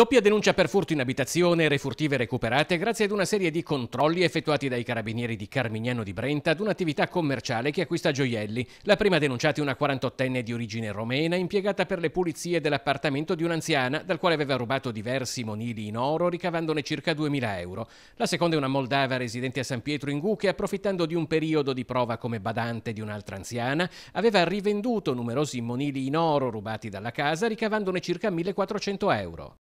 Doppia denuncia per furto in abitazione e refurtive recuperate grazie ad una serie di controlli effettuati dai carabinieri di Carmignano di Brenta ad un'attività commerciale che acquista gioielli. La prima denunciata è una 48enne di origine romena impiegata per le pulizie dell'appartamento di un'anziana dal quale aveva rubato diversi monili in oro ricavandone circa 2.000 euro. La seconda è una moldava residente a San Pietro in Gu approfittando di un periodo di prova come badante di un'altra anziana aveva rivenduto numerosi monili in oro rubati dalla casa ricavandone circa 1.400 euro.